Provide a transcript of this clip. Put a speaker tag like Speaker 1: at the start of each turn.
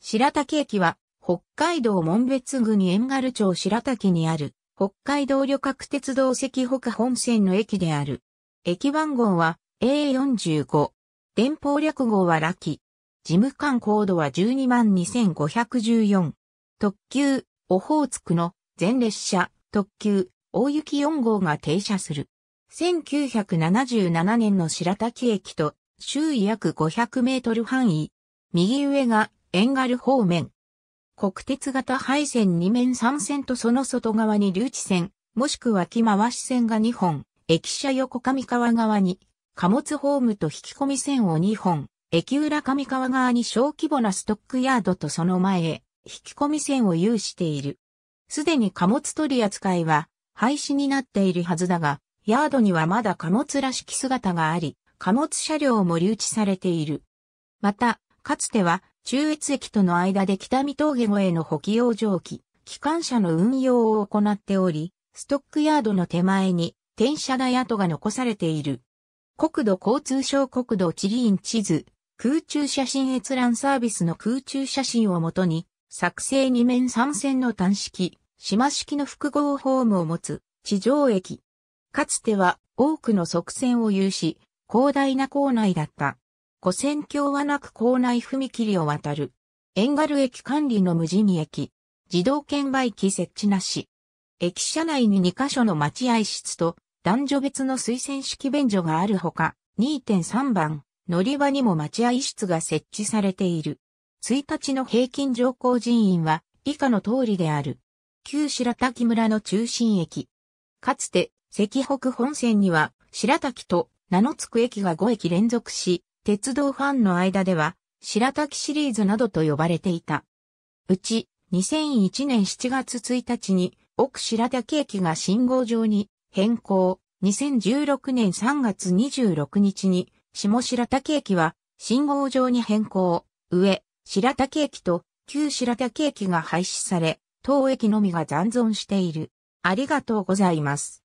Speaker 1: 白滝駅は、北海道門別郡遠軽町白滝にある、北海道旅客鉄道石北本線の駅である。駅番号は A45。電報略号はラキ。事務官コードは122,514。特急、オホーツクの全列車、特急、大雪4号が停車する。1977年の白滝駅と周囲約500メートル範囲。右上がベンガル方面。国鉄型配線2面3線とその外側に留置線、もしくは木回し線が2本、駅舎横上川側に、貨物ホームと引き込み線を2本、駅裏上川側に小規模なストックヤードとその前へ、引き込み線を有している。すでに貨物取り扱いは廃止になっているはずだが、ヤードにはまだ貨物らしき姿があり、貨物車両も留置されている。また、かつては中越駅との間で北見峠越えの補給用蒸気、機関車の運用を行っており、ストックヤードの手前に、転車台跡が残されている。国土交通省国土地理院地図、空中写真閲覧サービスの空中写真をもとに、作成2面3線の端式、島式の複合ホームを持つ地上駅。かつては多くの側線を有し、広大な構内だった。古線橋はなく校内踏切を渡る。遠軽駅管理の無地駅。自動券売機設置なし。駅舎内に2カ所の待合室と男女別の推薦式便所があるほか、2.3番、乗り場にも待合室が設置されている。1日の平均乗降人員は以下の通りである。旧白滝村の中心駅。かつて、関北本線には白滝と名の付く駅が5駅連続し、鉄道ファンの間では、白滝シリーズなどと呼ばれていた。うち、2001年7月1日に、奥白滝駅が信号場に変更。2016年3月26日に、下白滝駅は信号場に変更。上、白滝駅と旧白滝駅が廃止され、当駅のみが残存している。ありがとうございます。